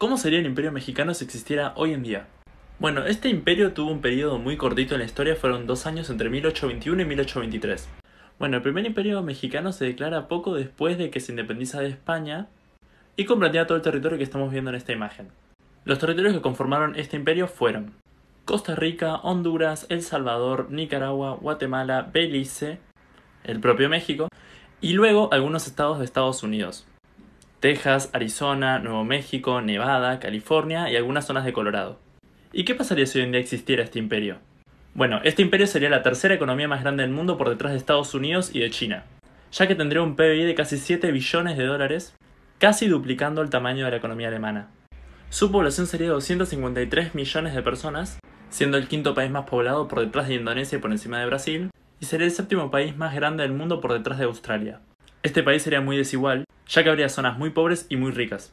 ¿Cómo sería el imperio mexicano si existiera hoy en día? Bueno, este imperio tuvo un periodo muy cortito en la historia, fueron dos años entre 1821 y 1823. Bueno, el primer imperio mexicano se declara poco después de que se independiza de España y comprendía todo el territorio que estamos viendo en esta imagen. Los territorios que conformaron este imperio fueron Costa Rica, Honduras, El Salvador, Nicaragua, Guatemala, Belice, el propio México, y luego algunos estados de Estados Unidos. Texas, Arizona, Nuevo México, Nevada, California y algunas zonas de Colorado. ¿Y qué pasaría si hoy en día existiera este imperio? Bueno, este imperio sería la tercera economía más grande del mundo por detrás de Estados Unidos y de China, ya que tendría un PBI de casi 7 billones de dólares, casi duplicando el tamaño de la economía alemana. Su población sería de 253 millones de personas, siendo el quinto país más poblado por detrás de Indonesia y por encima de Brasil, y sería el séptimo país más grande del mundo por detrás de Australia. Este país sería muy desigual, ya que habría zonas muy pobres y muy ricas.